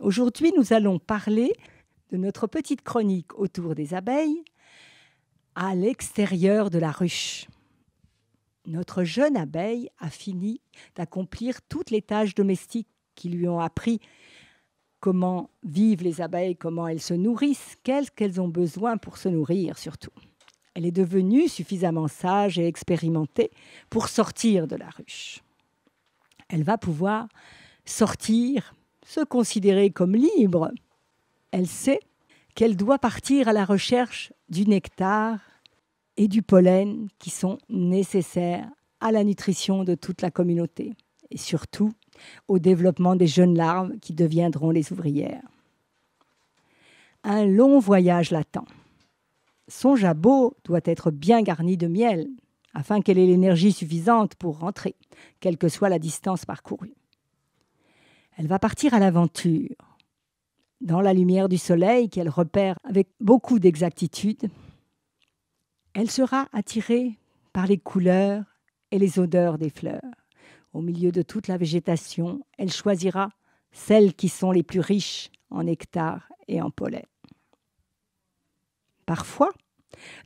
Aujourd'hui, nous allons parler de notre petite chronique autour des abeilles à l'extérieur de la ruche. Notre jeune abeille a fini d'accomplir toutes les tâches domestiques qui lui ont appris comment vivent les abeilles, comment elles se nourrissent, quels qu'elles ont besoin pour se nourrir surtout. Elle est devenue suffisamment sage et expérimentée pour sortir de la ruche. Elle va pouvoir sortir se considérer comme libre, elle sait qu'elle doit partir à la recherche du nectar et du pollen qui sont nécessaires à la nutrition de toute la communauté et surtout au développement des jeunes larves qui deviendront les ouvrières. Un long voyage l'attend. Son jabot doit être bien garni de miel afin qu'elle ait l'énergie suffisante pour rentrer, quelle que soit la distance parcourue. Elle va partir à l'aventure, dans la lumière du soleil qu'elle repère avec beaucoup d'exactitude. Elle sera attirée par les couleurs et les odeurs des fleurs. Au milieu de toute la végétation, elle choisira celles qui sont les plus riches en nectar et en pollen. Parfois,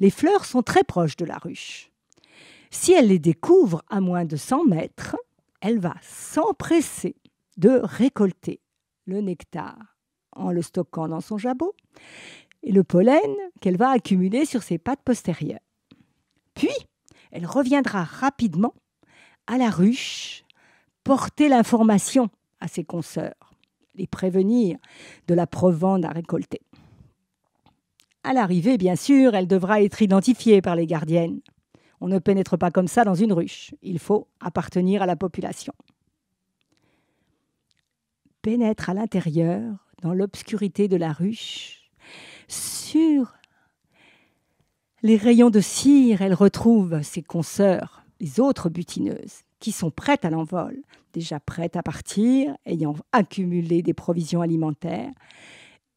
les fleurs sont très proches de la ruche. Si elle les découvre à moins de 100 mètres, elle va s'empresser de récolter le nectar en le stockant dans son jabot et le pollen qu'elle va accumuler sur ses pattes postérieures. Puis, elle reviendra rapidement à la ruche porter l'information à ses consoeurs, les prévenir de la provende à récolter. À l'arrivée, bien sûr, elle devra être identifiée par les gardiennes. On ne pénètre pas comme ça dans une ruche. Il faut appartenir à la population pénètre à l'intérieur, dans l'obscurité de la ruche. Sur les rayons de cire, elle retrouve ses consoeurs, les autres butineuses, qui sont prêtes à l'envol, déjà prêtes à partir, ayant accumulé des provisions alimentaires,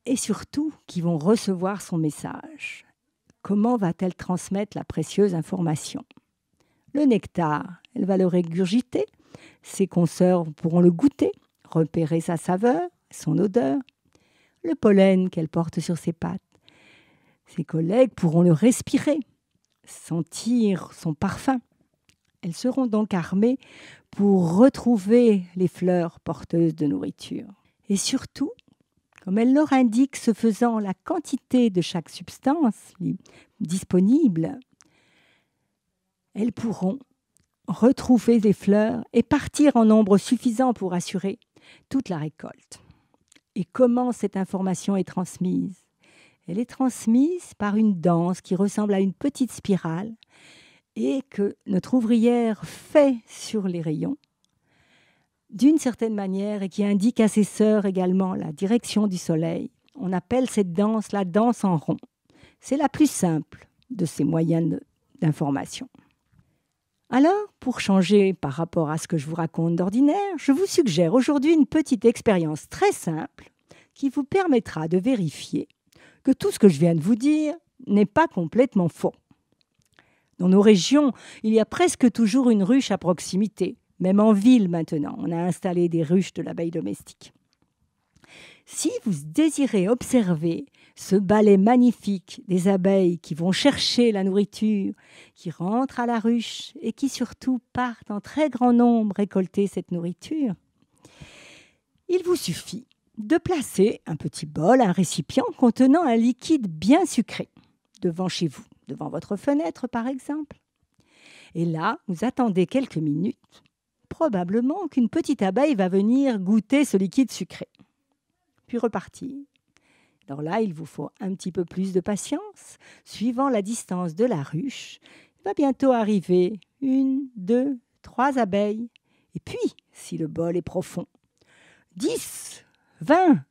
et surtout qui vont recevoir son message. Comment va-t-elle transmettre la précieuse information Le nectar, elle va le régurgiter, ses consoeurs pourront le goûter, repérer sa saveur, son odeur, le pollen qu'elle porte sur ses pattes. Ses collègues pourront le respirer, sentir son parfum. Elles seront donc armées pour retrouver les fleurs porteuses de nourriture. Et surtout, comme elle leur indique ce faisant la quantité de chaque substance disponible, elles pourront retrouver des fleurs et partir en nombre suffisant pour assurer toute la récolte. Et comment cette information est transmise Elle est transmise par une danse qui ressemble à une petite spirale et que notre ouvrière fait sur les rayons d'une certaine manière et qui indique à ses sœurs également la direction du soleil. On appelle cette danse la danse en rond. C'est la plus simple de ces moyens d'information. Alors, pour changer par rapport à ce que je vous raconte d'ordinaire, je vous suggère aujourd'hui une petite expérience très simple qui vous permettra de vérifier que tout ce que je viens de vous dire n'est pas complètement faux. Dans nos régions, il y a presque toujours une ruche à proximité. Même en ville maintenant, on a installé des ruches de l'abeille domestique. Si vous désirez observer ce balai magnifique des abeilles qui vont chercher la nourriture, qui rentrent à la ruche et qui surtout partent en très grand nombre récolter cette nourriture, il vous suffit de placer un petit bol, un récipient contenant un liquide bien sucré devant chez vous, devant votre fenêtre par exemple. Et là, vous attendez quelques minutes, probablement qu'une petite abeille va venir goûter ce liquide sucré, puis repartir. Alors là, il vous faut un petit peu plus de patience. Suivant la distance de la ruche, il va bientôt arriver une, deux, trois abeilles. Et puis, si le bol est profond, dix, vingt,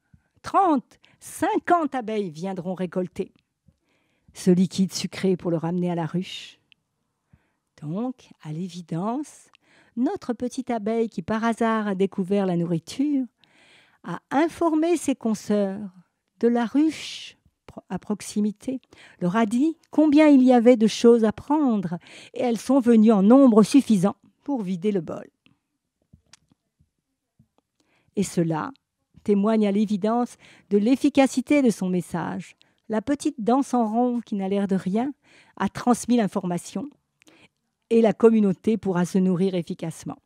trente, cinquante abeilles viendront récolter ce liquide sucré pour le ramener à la ruche. Donc, à l'évidence, notre petite abeille qui par hasard a découvert la nourriture a informé ses consoeurs de la ruche à proximité, leur a dit combien il y avait de choses à prendre, et elles sont venues en nombre suffisant pour vider le bol. Et cela témoigne à l'évidence de l'efficacité de son message. La petite danse en rond qui n'a l'air de rien a transmis l'information et la communauté pourra se nourrir efficacement.